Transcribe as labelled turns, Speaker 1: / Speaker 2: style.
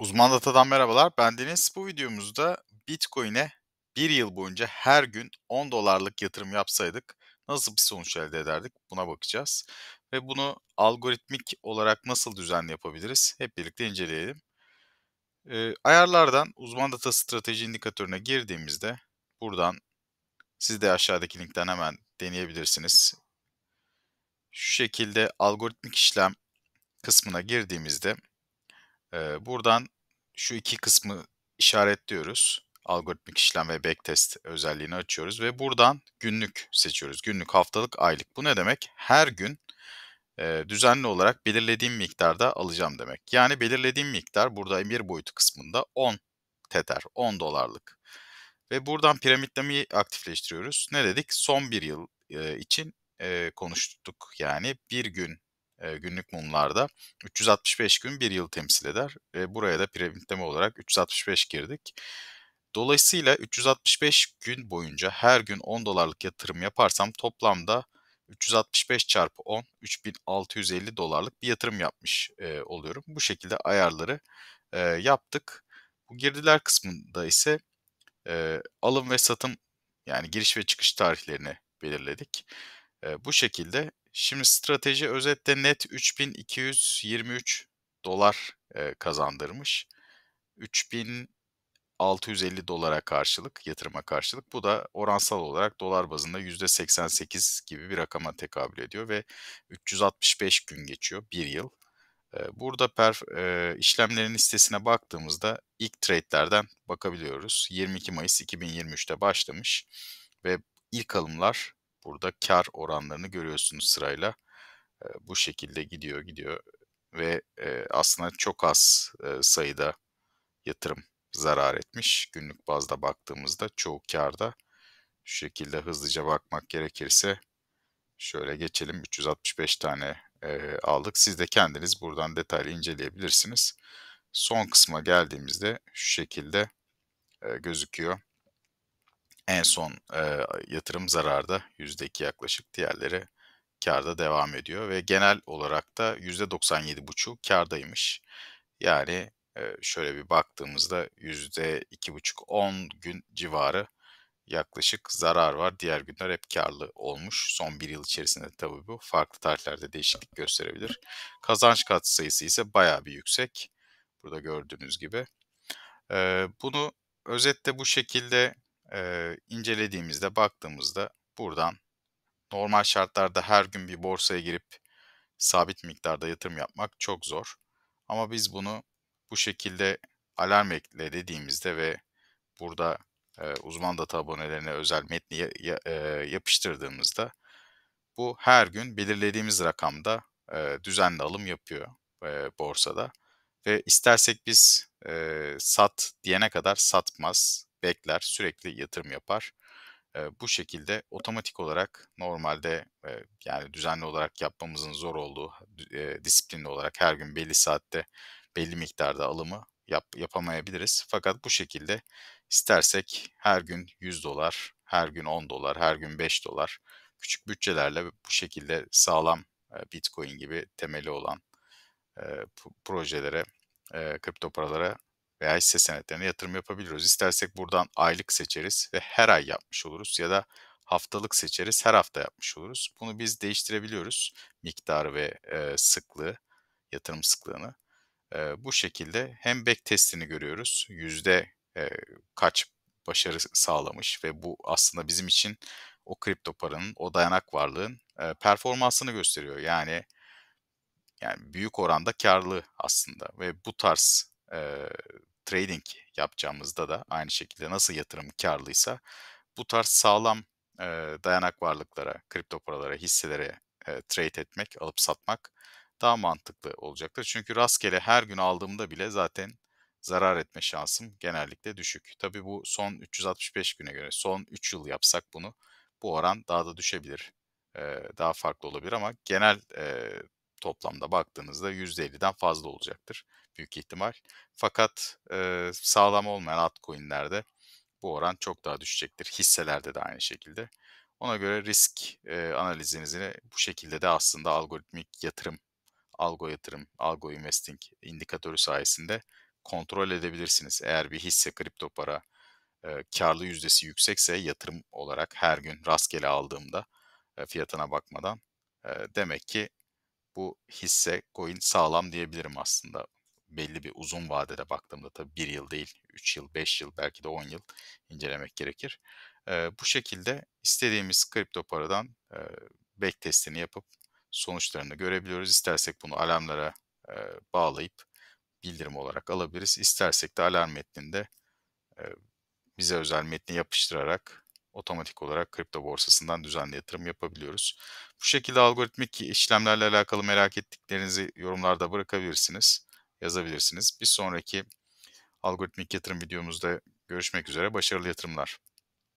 Speaker 1: Uzman Data'dan merhabalar. Ben Deniz. Bu videomuzda Bitcoin'e bir yıl boyunca her gün 10 dolarlık yatırım yapsaydık nasıl bir sonuç elde ederdik buna bakacağız. Ve bunu algoritmik olarak nasıl düzenli yapabiliriz hep birlikte inceleyelim. Ee, ayarlardan uzman data strateji indikatörüne girdiğimizde buradan siz de aşağıdaki linkten hemen deneyebilirsiniz. Şu şekilde algoritmik işlem kısmına girdiğimizde buradan şu iki kısmı işaretliyoruz. Algoritmik işlem ve backtest özelliğini açıyoruz ve buradan günlük seçiyoruz. Günlük, haftalık, aylık. Bu ne demek? Her gün düzenli olarak belirlediğim miktarda alacağım demek. Yani belirlediğim miktar burada bir boyut kısmında 10 teter, 10 dolarlık. Ve buradan piramitlemeyi aktifleştiriyoruz. Ne dedik? Son bir yıl için konuştuk. Yani bir gün günlük mumlarda 365 gün bir yıl temsil eder. E, buraya da piramidleme olarak 365 girdik. Dolayısıyla 365 gün boyunca her gün 10 dolarlık yatırım yaparsam toplamda 365 çarpı 10, 3650 dolarlık bir yatırım yapmış e, oluyorum. Bu şekilde ayarları e, yaptık. Bu girdiler kısmında ise e, alım ve satım yani giriş ve çıkış tarihlerini belirledik. E, bu şekilde Şimdi strateji özetle net 3223 dolar e, kazandırmış. 3650 dolara karşılık yatırıma karşılık bu da oransal olarak dolar bazında %88 gibi bir rakama tekabül ediyor ve 365 gün geçiyor bir yıl. Burada perf, e, işlemlerin listesine baktığımızda ilk trade'lerden bakabiliyoruz. 22 Mayıs 2023'te başlamış ve ilk alımlar Burada kar oranlarını görüyorsunuz sırayla. E, bu şekilde gidiyor gidiyor ve e, aslında çok az e, sayıda yatırım zarar etmiş. Günlük bazda baktığımızda çoğu karda. Şu şekilde hızlıca bakmak gerekirse şöyle geçelim 365 tane e, aldık. Siz de kendiniz buradan detaylı inceleyebilirsiniz. Son kısma geldiğimizde şu şekilde e, gözüküyor. En son e, yatırım zararda %2 yaklaşık diğerleri karda devam ediyor ve genel olarak da %97,5 kardaymış. Yani e, şöyle bir baktığımızda %2,5-10 gün civarı yaklaşık zarar var. Diğer günler hep karlı olmuş. Son bir yıl içerisinde tabii bu farklı tarihlerde değişiklik gösterebilir. Kazanç katsayısı ise bayağı bir yüksek. Burada gördüğünüz gibi. Ee, bunu özetle bu şekilde e, incelediğimizde, baktığımızda buradan normal şartlarda her gün bir borsaya girip sabit miktarda yatırım yapmak çok zor. Ama biz bunu bu şekilde alarm ekle dediğimizde ve burada e, uzman data abonelerine özel metni ya, e, yapıştırdığımızda bu her gün belirlediğimiz rakamda e, düzenli alım yapıyor e, borsada. Ve istersek biz e, sat diyene kadar satmaz, bekler, sürekli yatırım yapar. E, bu şekilde otomatik olarak normalde e, yani düzenli olarak yapmamızın zor olduğu e, disiplinli olarak her gün belli saatte belli miktarda alımı yap, yapamayabiliriz. Fakat bu şekilde istersek her gün 100 dolar, her gün 10 dolar, her gün 5 dolar küçük bütçelerle bu şekilde sağlam Bitcoin gibi temeli olan e, projelere, e, kripto paralara veya hisse senetlerine yatırım yapabiliyoruz. İstersek buradan aylık seçeriz ve her ay yapmış oluruz ya da haftalık seçeriz her hafta yapmış oluruz. Bunu biz değiştirebiliyoruz miktarı ve e, sıklığı, yatırım sıklığını. E, bu şekilde hem back testini görüyoruz. Yüzde e, kaç başarı sağlamış ve bu aslında bizim için o kripto paranın, o dayanak varlığın e, performansını gösteriyor. Yani yani büyük oranda karlı aslında ve bu tarz e, trading yapacağımızda da aynı şekilde nasıl yatırım karlıysa bu tarz sağlam e, dayanak varlıklara, kripto paralara, hisselere e, trade etmek, alıp satmak daha mantıklı olacaktır. Çünkü rastgele her gün aldığımda bile zaten zarar etme şansım genellikle düşük. Tabii bu son 365 güne göre, son 3 yıl yapsak bunu bu oran daha da düşebilir. Ee, daha farklı olabilir ama genel e, toplamda baktığınızda %50'den fazla olacaktır büyük ihtimal. Fakat e, sağlam olmayan altcoin'lerde bu oran çok daha düşecektir. Hisselerde de aynı şekilde. Ona göre risk e, analizinizi bu şekilde de aslında algoritmik yatırım, algo yatırım, algo investing indikatörü sayesinde kontrol edebilirsiniz. Eğer bir hisse kripto para e, karlı yüzdesi yüksekse yatırım olarak her gün rastgele aldığımda e, fiyatına bakmadan e, demek ki bu hisse coin sağlam diyebilirim aslında belli bir uzun vadede baktığımda tabii bir yıl değil, üç yıl, beş yıl belki de on yıl incelemek gerekir. E, bu şekilde istediğimiz kripto paradan e, back testini yapıp sonuçlarını görebiliyoruz. İstersek bunu alarmlara e, bağlayıp bildirim olarak alabiliriz. İstersek de alarm metninde e, bize özel metni yapıştırarak otomatik olarak kripto borsasından düzenli yatırım yapabiliyoruz. Bu şekilde algoritmik işlemlerle alakalı merak ettiklerinizi yorumlarda bırakabilirsiniz yazabilirsiniz. Bir sonraki algoritmik yatırım videomuzda görüşmek üzere. Başarılı yatırımlar.